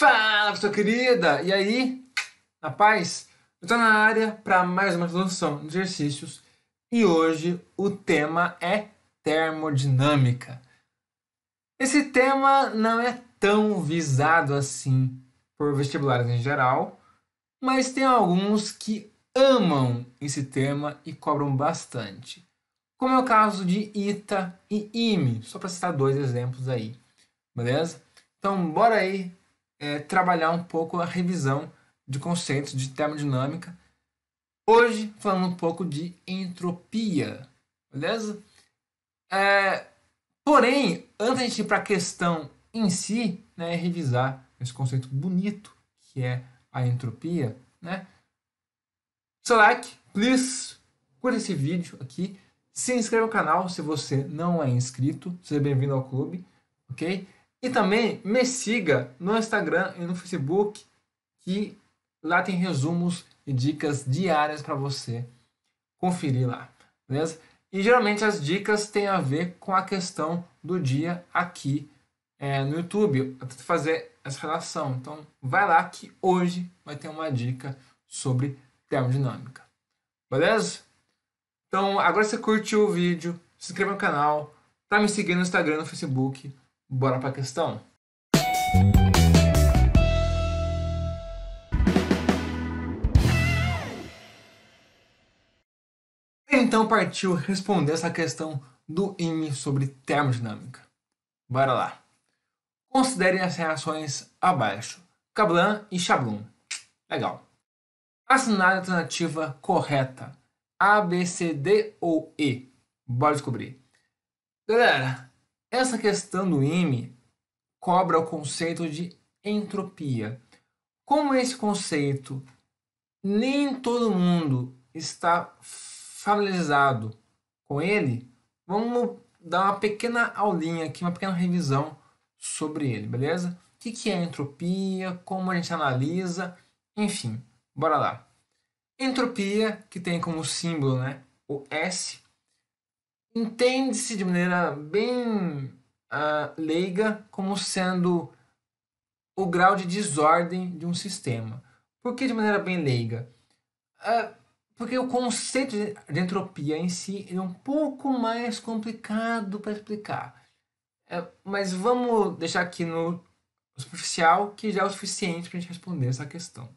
Fala, pessoa querida! E aí, na paz? Eu tô na área para mais uma resolução de exercícios e hoje o tema é termodinâmica. Esse tema não é tão visado assim por vestibulares em geral, mas tem alguns que amam esse tema e cobram bastante. Como é o caso de ITA e IME, só para citar dois exemplos aí, beleza? Então, bora aí é, trabalhar um pouco a revisão de conceitos de termodinâmica. Hoje, falando um pouco de entropia, beleza? É, porém, antes de ir para a questão em si, né, revisar esse conceito bonito que é a entropia, né? Seu like, please, curta esse vídeo aqui, se inscreva no canal se você não é inscrito, seja bem-vindo ao clube, ok? E também me siga no Instagram e no Facebook, que lá tem resumos e dicas diárias para você conferir lá, beleza? E geralmente as dicas têm a ver com a questão do dia aqui é, no YouTube. Eu fazer essa relação. Então vai lá que hoje vai ter uma dica sobre termodinâmica. Beleza? Então agora você curtiu o vídeo, se inscreva no canal, tá me seguindo no Instagram, no Facebook Bora para a questão? Então partiu responder essa questão do IME sobre termodinâmica. Bora lá. Considerem as reações abaixo. Cablan e Chablum. Legal. Assinale a alternativa correta. A, B, C, D ou E? Bora descobrir. Galera, essa questão do IME cobra o conceito de entropia. Como esse conceito nem todo mundo está familiarizado com ele, vamos dar uma pequena aulinha aqui, uma pequena revisão sobre ele, beleza? O que é entropia, como a gente analisa, enfim, bora lá. Entropia, que tem como símbolo né, o S, entende-se de maneira bem uh, leiga como sendo o grau de desordem de um sistema. Por que de maneira bem leiga? Uh, porque o conceito de entropia em si é um pouco mais complicado para explicar. É, mas vamos deixar aqui no superficial, que já é o suficiente para a gente responder essa questão.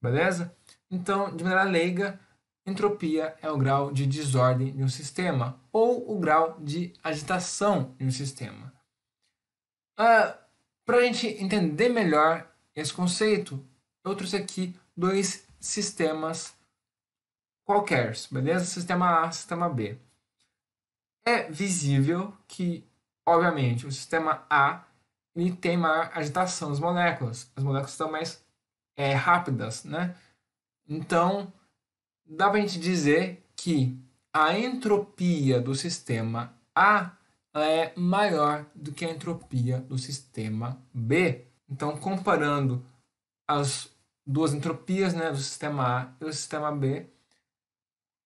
Beleza? Então, de maneira leiga, Entropia é o grau de desordem de um sistema ou o grau de agitação de um sistema. Ah, Para a gente entender melhor esse conceito, eu trouxe aqui dois sistemas qualquer, beleza? Sistema A, sistema B. É visível que, obviamente, o sistema A ele tem maior agitação das moléculas. As moléculas estão mais é, rápidas, né? Então, dá para a gente dizer que a entropia do sistema A é maior do que a entropia do sistema B. Então, comparando as duas entropias né, do sistema A e do sistema B,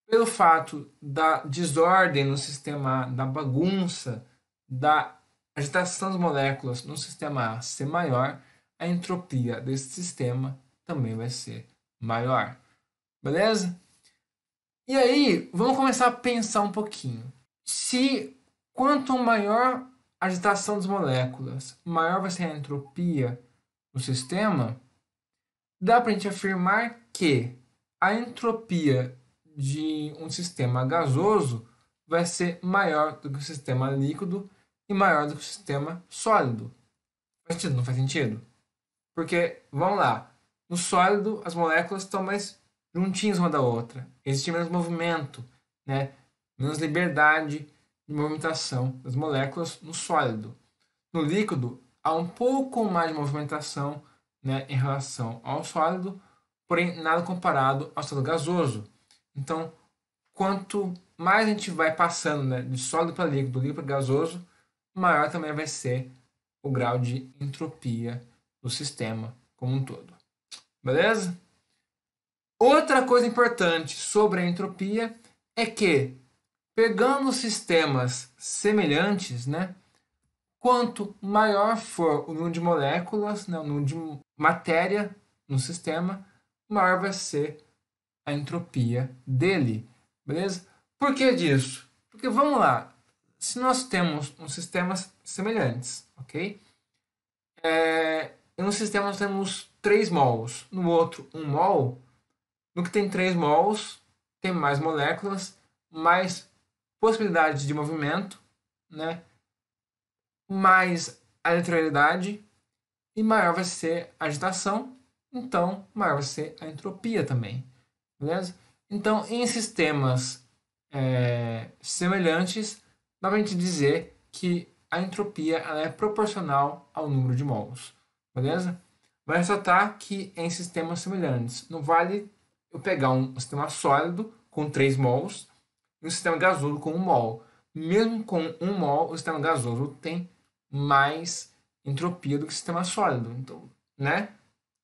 pelo fato da desordem no sistema A, da bagunça, da agitação das moléculas no sistema A ser maior, a entropia desse sistema também vai ser maior. Beleza? E aí, vamos começar a pensar um pouquinho. Se quanto maior a agitação das moléculas, maior vai ser a entropia do sistema, dá para a gente afirmar que a entropia de um sistema gasoso vai ser maior do que o sistema líquido e maior do que o sistema sólido. Faz sentido? Não faz sentido? Porque, vamos lá, no sólido as moléculas estão mais não uma da outra. existe menos movimento, né? menos liberdade de movimentação das moléculas no sólido. No líquido, há um pouco mais de movimentação né, em relação ao sólido, porém nada comparado ao estado gasoso. Então, quanto mais a gente vai passando né, de sólido para líquido, líquido para gasoso, maior também vai ser o grau de entropia do sistema como um todo. Beleza? Outra coisa importante sobre a entropia é que, pegando sistemas semelhantes, né, quanto maior for o número de moléculas, né, o número de matéria no sistema, maior vai ser a entropia dele. Beleza? Por que disso? Porque vamos lá, se nós temos uns sistemas semelhantes, ok? É, em um sistema nós temos 3 mols, no outro 1 um mol, no que tem três mols, tem mais moléculas, mais possibilidades de movimento, né? mais aleatoriedade e maior vai ser a agitação, então maior vai ser a entropia também. Beleza? Então, em sistemas é, semelhantes, dá para gente dizer que a entropia ela é proporcional ao número de mols. Beleza? Vai ressaltar tá que em sistemas semelhantes não vale eu pegar um sistema sólido com 3 mols e um sistema gasoso com 1 mol. Mesmo com 1 mol, o sistema gasoso tem mais entropia do que o sistema sólido. Então, né?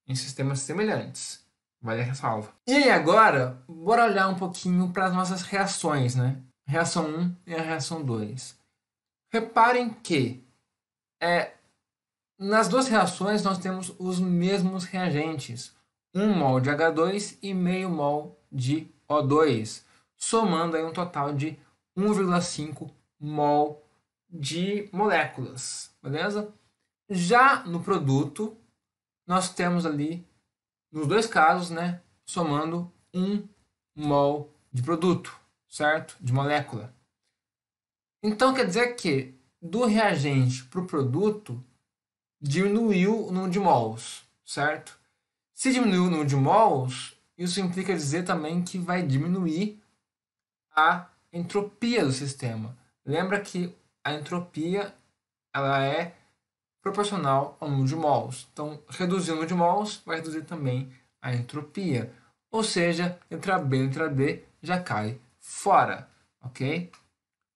Em sistemas semelhantes. Vale a ressalva. E aí agora, bora olhar um pouquinho para as nossas reações, né? Reação 1 e a reação 2. Reparem que é, nas duas reações nós temos os mesmos reagentes. 1 mol de H2 e meio mol de O2, somando aí um total de 1,5 mol de moléculas, beleza? Já no produto, nós temos ali, nos dois casos, né, somando 1 mol de produto, certo? De molécula. Então quer dizer que do reagente para o produto diminuiu o número de mols, certo? Se diminuiu o número de moles, isso implica dizer também que vai diminuir a entropia do sistema. Lembra que a entropia ela é proporcional ao número de moles. Então, reduzir o número de moles vai reduzir também a entropia. Ou seja, letra B, letra D já cai fora, ok?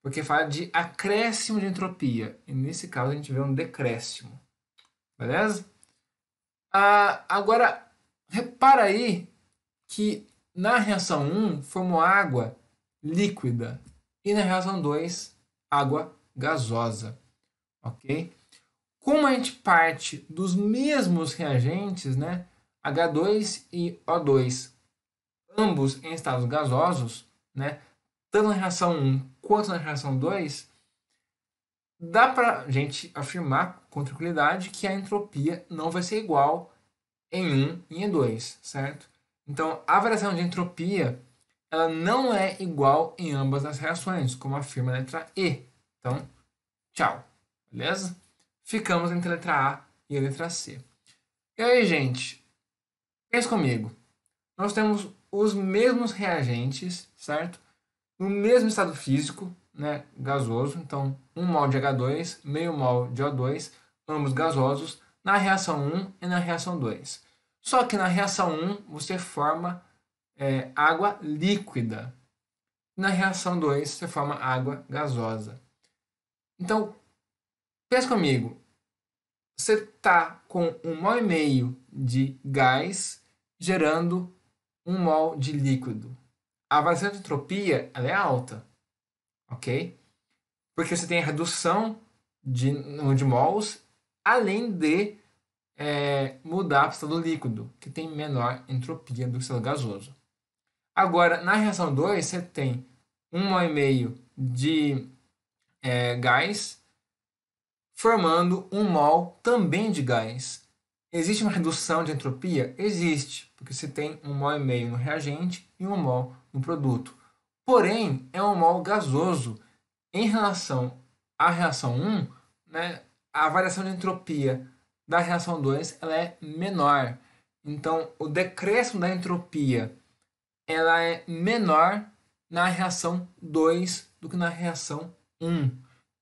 Porque fala de acréscimo de entropia. E nesse caso a gente vê um decréscimo. Beleza? Ah, agora, repara aí que na reação 1 formou água líquida e na reação 2 água gasosa, ok? Como a gente parte dos mesmos reagentes, né, H2 e O2, ambos em estados gasosos, né, tanto na reação 1 quanto na reação 2, dá para a gente afirmar com tranquilidade que a entropia não vai ser igual em 1 e em 2, certo? Então, a variação de entropia ela não é igual em ambas as reações, como afirma a letra E. Então, tchau, beleza? Ficamos entre a letra A e a letra C. E aí, gente, Pensa comigo. Nós temos os mesmos reagentes, certo? No mesmo estado físico, né, gasoso. Então, 1 mol de H2, meio mol de O2, ambos gasosos na reação 1 e na reação 2. Só que na reação 1 você forma é, água líquida. Na reação 2 você forma água gasosa. Então, pensa comigo. Você está com 1,5 mol e meio de gás gerando 1 mol de líquido. A vazão de entropia ela é alta, ok? Porque você tem a redução de, de mols além de é, mudar para o estado líquido, que tem menor entropia do que o estado gasoso. Agora, na reação 2, você tem 1,5 de é, gás formando um mol também de gás. Existe uma redução de entropia? Existe, porque você tem um mol e meio no reagente e um mol no produto. Porém, é um mol gasoso. Em relação à reação 1, né, a variação de entropia da reação 2 ela é menor. Então, o decréscimo da entropia ela é menor na reação 2 do que na reação 1.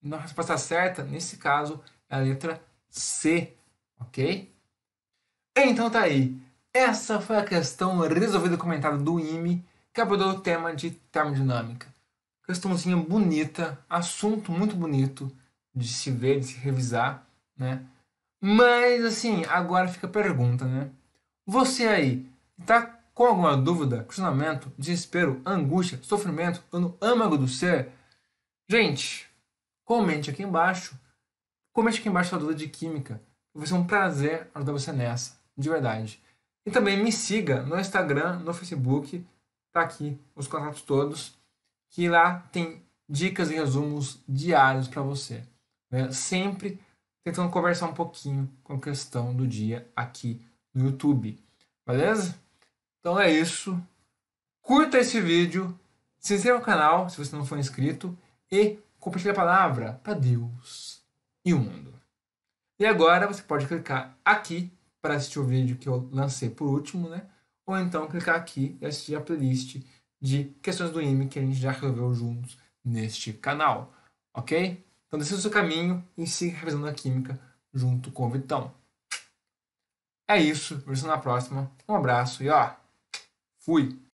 Então, a resposta certa, nesse caso, é a letra C, ok? Então tá aí. Essa foi a questão resolvida e comentada do IME, que abordou o tema de termodinâmica. Questãozinha bonita, assunto muito bonito, de se ver, de se revisar, né? Mas assim, agora fica a pergunta, né? Você aí, tá com alguma dúvida, questionamento, desespero, angústia, sofrimento, no âmago do ser? Gente, comente aqui embaixo. Comente aqui embaixo a dúvida de química. Vai ser um prazer ajudar você nessa, de verdade. E também me siga no Instagram, no Facebook, tá aqui os contatos todos, que lá tem dicas e resumos diários para você né? sempre tentando conversar um pouquinho com a questão do dia aqui no YouTube. Beleza? Então é isso. Curta esse vídeo, se inscreva no canal se você não for inscrito e compartilhe a palavra para Deus e o mundo. E agora você pode clicar aqui para assistir o vídeo que eu lancei por último, né? Ou então clicar aqui e assistir a playlist de questões do IME que a gente já resolveu juntos neste canal, ok? Então decida o seu caminho e siga revisando a química junto com o Vitão. É isso, vejo na próxima. Um abraço e ó, fui!